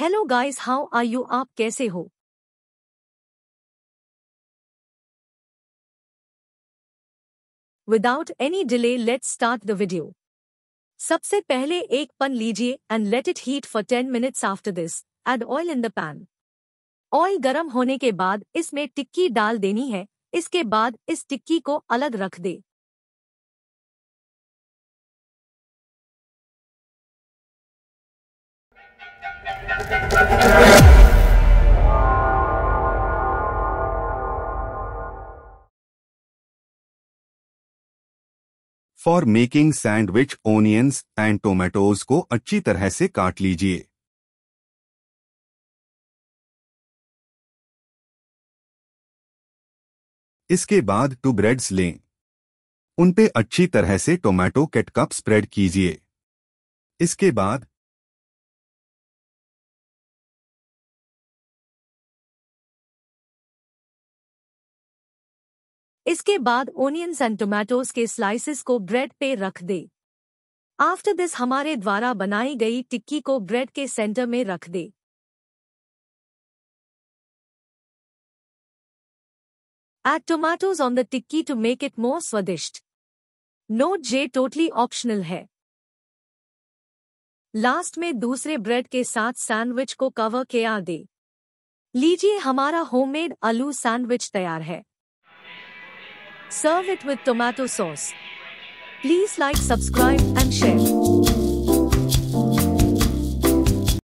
Hello guys how are you आप कैसे हो without any delay let start the video सबसे पहले एक पन लीजिए and let it heat for ten minutes after this add oil in the pan oil गर्म होने के बाद इसमें टिक्की डाल देनी है इसके बाद इस टिक्की को अलग रख दे for making sandwich onions and tomatoes को अच्छी तरह से काट लीजिए इसके बाद टू ब्रेड्स लें उनपे अच्छी तरह से टोमेटो केटकअप स्प्रेड कीजिए इसके बाद इसके बाद ओनियंस एंड टोमेटोज के स्लाइसिस को ब्रेड पे रख दे आफ्टर दिस हमारे द्वारा बनाई गई टिक्की को ब्रेड के सेंटर में रख दे add tomatoes on the tikki to make it more स्वादिष्ट नोट जे टोटली ऑप्शनल है लास्ट में दूसरे ब्रेड के साथ सैंडविच को कवर किया दे लीजिए हमारा होममेड आलू सैंडविच तैयार है Serve it with tomato sauce. Please like, subscribe and share.